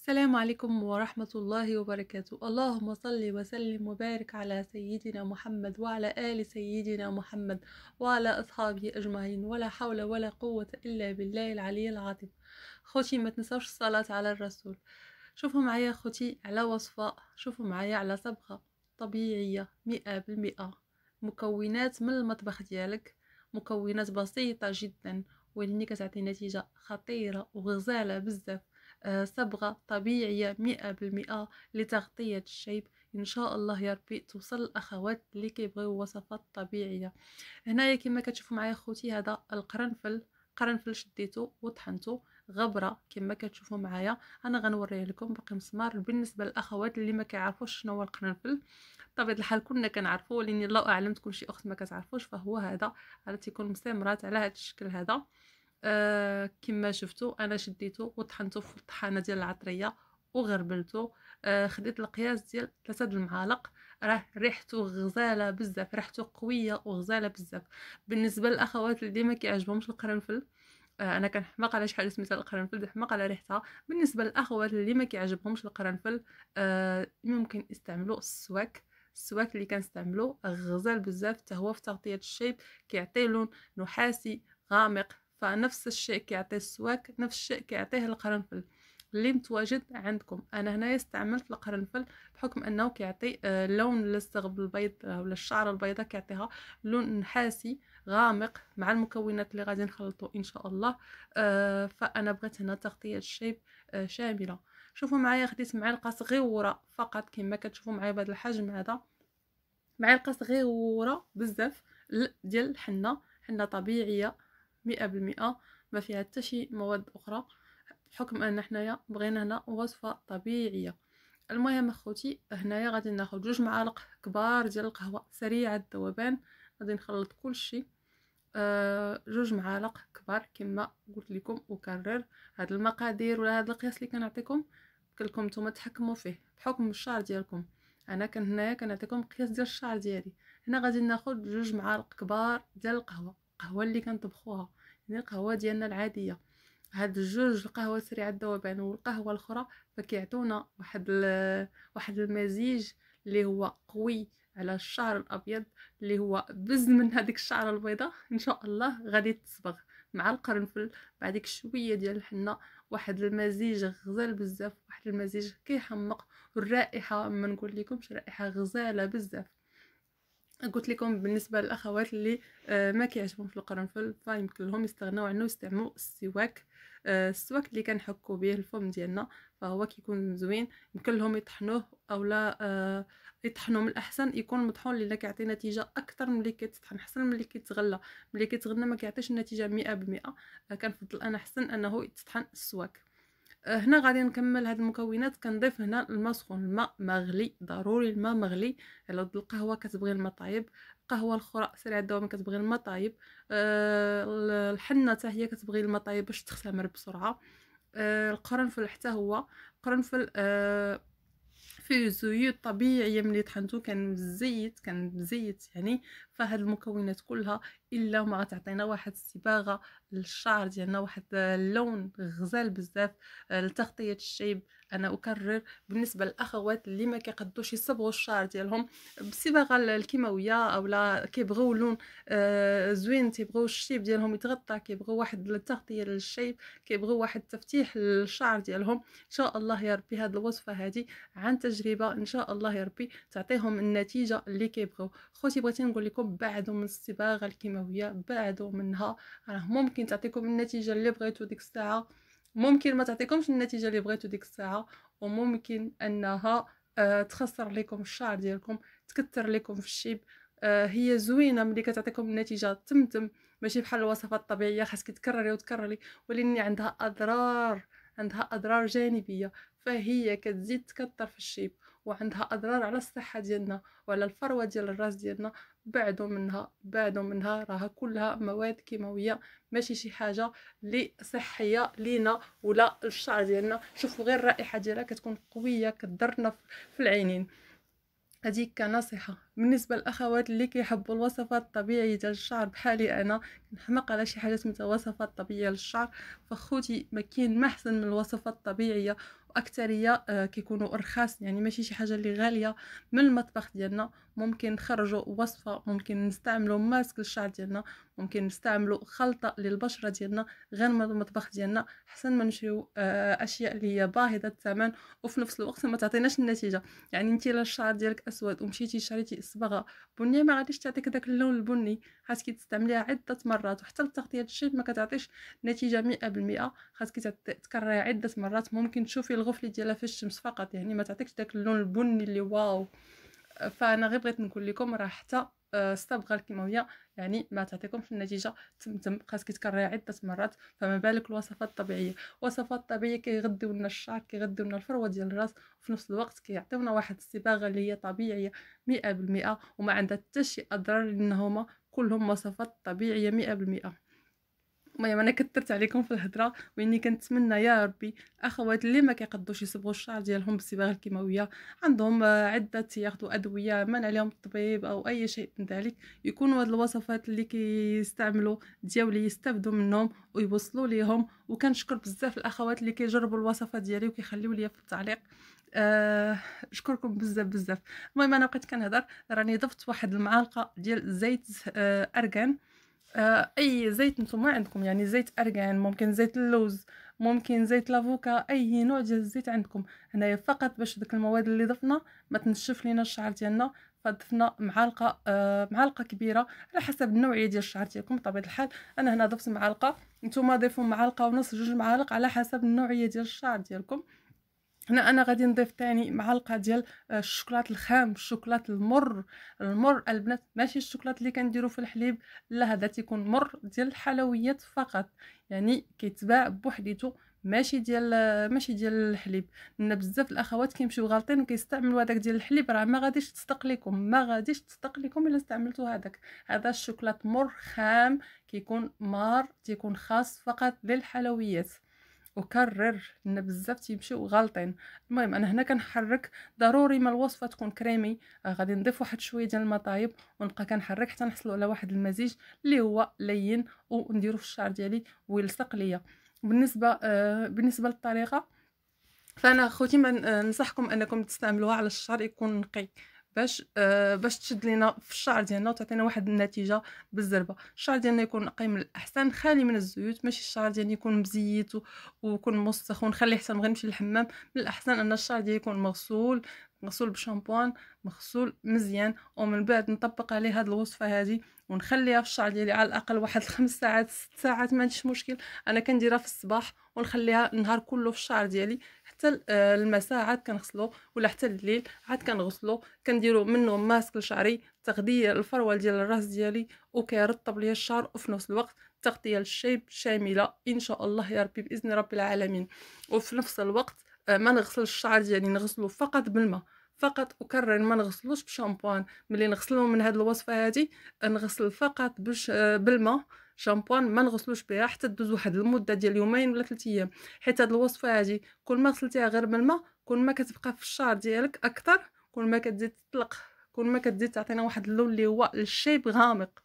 السلام عليكم ورحمة الله وبركاته اللهم صل وسلم وبارك على سيدنا محمد وعلى آل سيدنا محمد وعلى أصحابه أجمعين ولا حول ولا قوة إلا بالله العلي العظيم خوتي ما تنساوش الصلاة على الرسول شوفوا معايا خوتي على وصفة شوفوا معايا على صبغة طبيعية مئة بالمئة مكونات من المطبخ ديالك مكونات بسيطة جدا ولكن كتعطي نتيجة خطيرة وغزالة بزاف آه، صبغة طبيعية مئة بالمئة لتغطية الشيب ان شاء الله يا ربي توصل الاخوات اللي كيبغيو وصفات طبيعيه هنايا كما كتشوفوا معايا خوتي هذا القرنفل قرنفل شديته وطحنته غبره كما كتشوفوا معايا انا غنوريه لكم باقي مسمار بالنسبه للاخوات اللي ما كيعرفوش شنو هو القرنفل بطبيعه الحال كنا كنعرفوا لاني الله اعلم تكون شي اخت ما كتعرفوش فهو هذا عاد تيكون مستمرات على هذا الشكل هذا آه، كما شفتوا انا شديته وطحنته في الطحانه ديال العطريه وغربلته آه، خديت القياس ديال 3 د المعالق راه ريحته غزاله بزاف ريحته قويه وغزاله بزاف بالنسبه للاخوات اللي ديما كيعجبهمش القرنفل آه، انا كنحماق على شحال سميتها القرنفل حماق على ريحتها بالنسبه للاخوات اللي ما كيعجبهمش القرنفل ممكن يستعملوا السواك السواك اللي كنستعملو غزال بزاف حتى هو في تغطيه الشيب كيعطي لون نحاسي غامق فنفس الشيء كيعطيه السواك نفس الشيء كيعطيه القرنفل اللي متواجد عندكم انا هنا استعملت القرنفل بحكم انه كيعطي آه، لون للصغب البيض آه، ولا الشعر البيضاء كيعطيها لون نحاسي غامق مع المكونات اللي غادي نخلطو ان شاء الله آه، فانا بغيت هنا تغطيه الشيب شامله شوفوا معايا خديت معلقه صغيره فقط كما كتشوفوا معايا بهذا الحجم هذا معلقه صغيره بزاف ديال الحنه حنه طبيعيه مئة بالمئة ما فيها حتى شي مواد أخرى بحكم أن حنايا بغينا هنا وصفة طبيعية المهم أخوتي هنايا غادي ناخد جوج معالق كبار ديال القهوة سريعة الذوبان غادي نخلط كل شيء آه جوج معالق كبار كما قلت لكم أكرر هاد المقادير ولا هاد القياس اللي كنعطيكم كلكم نتوما تحكموا فيه بحكم الشعر ديالكم انا كان هنايا كنعطيكم قياس ديال الشعر ديالي هنا غادي ناخد جوج معالق كبار ديال القهوه القهوه اللي كنطبخوها من القهوه ديالنا العاديه هاد الجوج القهوه سريعه الذوبان يعني والقهوه الاخرى فكيعطونا واحد واحد المزيج اللي هو قوي على الشعر الابيض اللي هو بز من هذيك الشعره البيضاء ان شاء الله غادي تصبغ مع القرنفل مع ديك شويه ديال الحنه واحد المزيج غزال بزاف واحد المزيج كيحمق الرائحه ما نقول لكمش رائحه غزاله بزاف قلت لكم بالنسبه للاخوات اللي آه، ما في القرنفل فيمكن لهم يستغناو عنه ويستعملوا السواك آه، السواك اللي كنحكوا به الفم ديالنا فهو كيكون زوين يمكن لهم يطحنوه اولا آه، يطحنوا من الاحسن يكون مطحون لان كيعطي نتيجه اكثر ملي كيتطحن احسن ملي كيتغلى ملي كيتغلى ما كيعطيش النتيجه 100% كنفضل انا احسن انه يتطحن السواك آه، هنا غادي نكمل هاد المكونات كنضيف هنا الماء سخون الماء مغلي ضروري الماء مغلي على القهوه كتبغي الماء طايب القهوه الاخرى سريعه الدوام كتبغي الماء طايب أه الحنه حتى هي كتبغي الماء طايب باش تختمر بسرعه أه القرنفل حتى هو قرنفل أه فيه زيوت طبيعيه ملي طحنتو كان مزيت كان مزيت يعني فهاد المكونات كلها الا ما غتعطينا واحد الصباغه للشعر ديالنا واحد اللون غزال بزاف آه، لتغطيه الشيب انا اكرر بالنسبه للاخوات اللي ما كيقدوش يصبغوا الشعر ديالهم بالصباغه الكيماويه اولا كيبغيو لون آه، زوين تيبغيو الشيب ديالهم يتغطى كيبغيو واحد التغطيه للشيب كيبغيو واحد التفتيح للشعر ديالهم ان شاء الله يا ربي هذه الوصفه هذه عن تجربه ان شاء الله يا ربي تعطيهم النتيجه اللي كيبغيو خوتي بغيت نقول لكم بعدوا من الصباغه الكيماويه الكيماويه بعدو منها راه ممكن تعطيكم النتيجه اللي بغيتو ديك الساعه ممكن ما تعطيكمش النتيجه اللي بغيتو ديك الساعه وممكن انها آه، تخسر لكم الشعر ديالكم تكثر لكم في الشيب آه، هي زوينه ملي كتعطيكم النتيجه تمتم ماشي بحال الوصفات الطبيعيه خاصك تكرري وتكرري ولاني عندها اضرار عندها اضرار جانبيه فهي كتزيد تكثر في الشيب وعندها اضرار على الصحه ديالنا وعلى الفروه ديال الراس ديالنا بعدوا منها بعدوا منها راها كلها مواد كيماويه ماشي شي حاجه لي صحيه لينا ولا للشعر ديالنا شوفوا غير الرائحه ديالها كتكون قويه كضرنا في العينين هذه كنصيحة بالنسبة للأخوات اللي كيحبوا الوصفات الطبيعية ديال الشعر بحالي أنا نحمق على شي حاجة سميتها وصفات طبيعية للشعر فخوتي ما كاين ما أحسن من الوصفات الطبيعية وأكثرية آه كيكونوا أرخص يعني ماشي شي حاجة اللي غالية من المطبخ ديالنا ممكن نخرجوا وصفه ممكن نستعملوا ماسك للشعر ديالنا ممكن نستعملوا خلطه للبشره ديالنا غير من المطبخ ديالنا احسن ما نشريو آه، اشياء اللي هي باهظه الثمن وفي نفس الوقت ما تعطيناش النتيجه يعني انت الشعر ديالك اسود ومشيتي شريتي الصبغه بنيه ما غاديش تعطيك داك اللون البني خاصك تستعمليها عده مرات وحتى التغطيه الشيب ما كتعطيش نتيجه بالمئة خاصك تكرريها عده مرات ممكن تشوفي الغفله ديالها في الشمس فقط يعني ما تعطيكش داك اللون البني اللي واو فانا غير بغيت نقول لكم راه حتى الصبغه الكيماويه يعني ما في النتيجه تم تم خاصك تكرريها عده مرات فما بالك الوصفات الطبيعيه الوصفات الطبيعيه كيغذيو لنا الشعر كيغذيو لنا الفروه ديال الراس وفي نفس الوقت كيعطيونا واحد الصباغه اللي هي طبيعيه 100% وما عندها حتى شي اضرار لان هما كلهم وصفات طبيعيه 100% المهم انا كثرت عليكم في الهضره واني كنتمنى يا ربي اخوات اللي ما كيقدوش يصبغوا الشعر ديالهم بالصباغه الكيماويه عندهم عده ياخذوا ادويه منع عليهم الطبيب او اي شيء من ذلك يكونوا هاد الوصفات اللي كيستعملوا دياولي يستافدوا منهم ويوصلوا ليهم وكنشكر بزاف الاخوات اللي كيجربوا الوصفه ديالي وكيخليوا ليا في التعليق نشكركم آه، شكركم بزاف بزاف المهم انا بقيت كنهضر راني ضفت واحد المعلقه ديال زيت آه ارغان آه، اي زيت نتوما عندكم يعني زيت ارغان ممكن زيت اللوز ممكن زيت لافوكا اي نوع ديال الزيت عندكم هنايا فقط باش ديك المواد اللي ضفنا ما تنشف لينا الشعر ديالنا فضفنا معلقه آه معلقه كبيره على حسب النوعيه ديال الشعر ديالكم بطبيعه الحال انا هنا ضفت معلقه نتوما ضيفوا معلقه ونص جوج معالق على حسب النوعيه ديال الشعر ديالكم هنا انا غادي نضيف تاني معلقه ديال آه، الشوكولات الخام الشوكولات المر المر البنات ماشي الشوكولات اللي كنديرو في الحليب لا هذا تيكون مر ديال الحلويات فقط يعني كيتباع بوحديتو ماشي ديال آه، ماشي ديال الحليب لان بزاف الاخوات كيمشيو غالطين وكيستعملوا هذاك ديال الحليب راه ما غاديش تصدق لكم ما غاديش تصدق لكم الا استعملتوا هذاك هذا الشوكولات مر خام كيكون مار تيكون خاص فقط للحلويات وكرر ان بزاف تيمشيو غالطين المهم انا هنا كنحرك ضروري ما الوصفه تكون كريمي آه، غادي نضيف واحد شويه ديال المطايب ونبقى كنحرك حتى نحصلوا على واحد المزيج اللي هو لين ونديرو في الشعر ديالي ويلصق ليا بالنسبه آه بالنسبه للطريقه فانا خوتي ما آه، ننصحكم انكم تستعملوها على الشعر يكون نقي باش آه باش تشد لينا في الشعر ديالنا وتعطينا واحد النتيجه بالزربه الشعر ديالنا يكون نقي من الاحسن خالي من الزيوت ماشي الشعر ديالي يكون مزيت ويكون مسخ ونخليه حتى غير نمشي للحمام من الاحسن ان الشعر ديالي يكون مغسول مغسول بشامبوان مغسول مزيان ومن بعد نطبق عليه هاد الوصفه هذه ونخليها في الشعر ديالي على الاقل واحد الخمس ساعات ست ساعات ما عنديش مشكل انا كنديرها في الصباح ونخليها النهار كله في الشعر ديالي حتى آه، المساء عاد كنغسلو ولا حتى الليل عاد كنغسلو كنديرو منه ماسك لشعري تغذيه الفروه ديال الراس ديالي وكيرطب ليا الشعر وفي نفس الوقت تغطيه للشيب شامله ان شاء الله يا ربي باذن رب العالمين وفي نفس الوقت آه، ما نغسلش الشعر ديالي نغسله فقط بالماء فقط اكرر ما نغسلوش بشامبوان ملي نغسلو من هاد الوصفه هادي آه، نغسل فقط بش آه، بالماء شامبوان ما نغسلوش بها حتى دوز واحد المده ديال يومين ولا 3 ايام حيت هاد الوصفه هادي كل ما غسلتيها غير بالماء كل ما كتبقى في الشعر ديالك اكثر كل ما كتزيد تطلق كل ما كتزيد تعطينا واحد اللون اللي هو الشيب غامق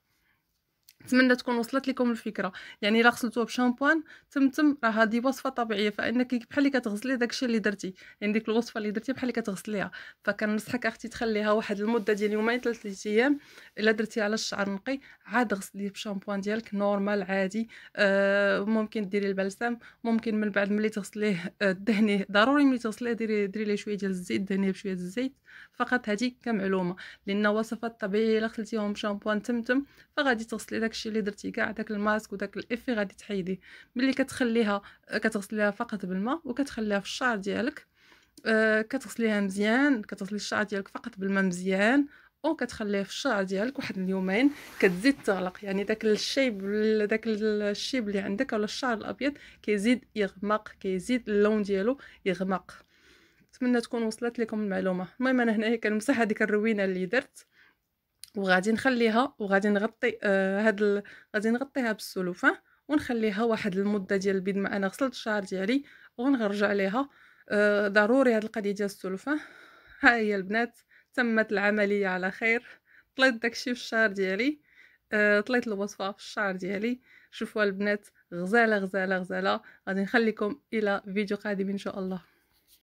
نتمنى تكون وصلت لكم الفكره يعني الا غسلتوه بشامبوان تم تم راه هذه وصفه طبيعيه فانك بحال اللي كتغسلي داكشي اللي درتي يعني ديك الوصفه اللي درتي بحال اللي كتغسليها فكنصحك اختي تخليها واحد المده ديال يومين ثلاثه ايام الا درتي على الشعر نقي عاد غسليه بشامبوان ديالك نورمال عادي آه ممكن ديري البلسم ممكن من بعد ملي تغسليه آه، دهنيه ضروري ملي تغسليه ديري ديري ليه شويه ديال الزيت دهنيه بشويه ديال الزيت فقط هذه كمعلومه لان وصفات طبيعيه الا غسلتيهم بشامبوان تمتم فغادي تغسلي داك داكشي اللي درتي كاع داك الماسك وداك الافي غادي تحيديه ملي كتخليها كتغسليها فقط بالماء وكتخليها في الشعر ديالك آه، كتغسليها مزيان كتغسلي الشعر ديالك فقط بالماء مزيان او كتخليه في الشعر ديالك واحد اليومين كتزيد تغلق يعني داك الشيب داك الشيب اللي عندك ولا الشعر الابيض كيزيد يغمق كيزيد اللون ديالو يغمق نتمنى تكون وصلت لكم المعلومه المهم انا هنايا كنمسح هذيك الروينه اللي درت وغادي نخليها وغادي نغطي آه هاد ال... غادي نغطيها بالسلوفان ونخليها واحد المده ديال البيض ما انا غسلت الشعر ديالي ونرجع ليها آه ضروري هاد القضيه ديال السلوفان ها هي البنات تمت العمليه على خير طليت داكشي في الشعر ديالي آه طليت الوصفه في الشعر ديالي شوفوا البنات غزاله غزاله غزاله غادي نخليكم الى فيديو قادم ان شاء الله